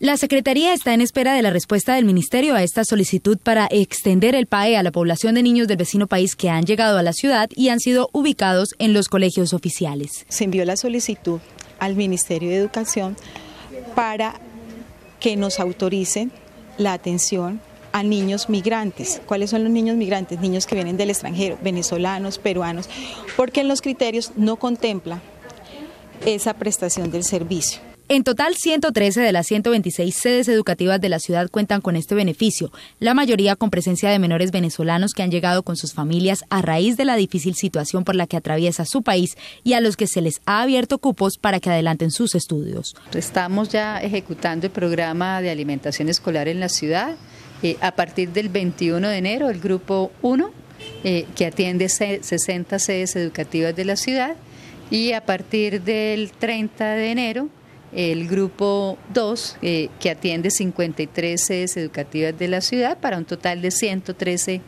La Secretaría está en espera de la respuesta del Ministerio a esta solicitud para extender el PAE a la población de niños del vecino país que han llegado a la ciudad y han sido ubicados en los colegios oficiales. Se envió la solicitud al Ministerio de Educación para que nos autoricen la atención a niños migrantes. ¿Cuáles son los niños migrantes? Niños que vienen del extranjero, venezolanos, peruanos, porque en los criterios no contempla esa prestación del servicio. En total, 113 de las 126 sedes educativas de la ciudad cuentan con este beneficio, la mayoría con presencia de menores venezolanos que han llegado con sus familias a raíz de la difícil situación por la que atraviesa su país y a los que se les ha abierto cupos para que adelanten sus estudios. Estamos ya ejecutando el programa de alimentación escolar en la ciudad. Eh, a partir del 21 de enero, el grupo 1, eh, que atiende 60 sedes educativas de la ciudad, y a partir del 30 de enero, el grupo 2, eh, que atiende 53 sedes educativas de la ciudad, para un total de 113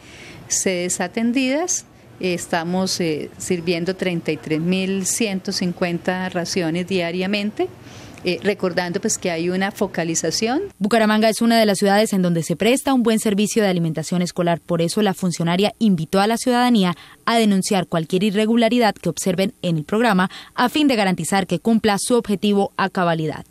sedes atendidas. Estamos eh, sirviendo 33.150 raciones diariamente. Eh, recordando pues que hay una focalización. Bucaramanga es una de las ciudades en donde se presta un buen servicio de alimentación escolar, por eso la funcionaria invitó a la ciudadanía a denunciar cualquier irregularidad que observen en el programa a fin de garantizar que cumpla su objetivo a cabalidad.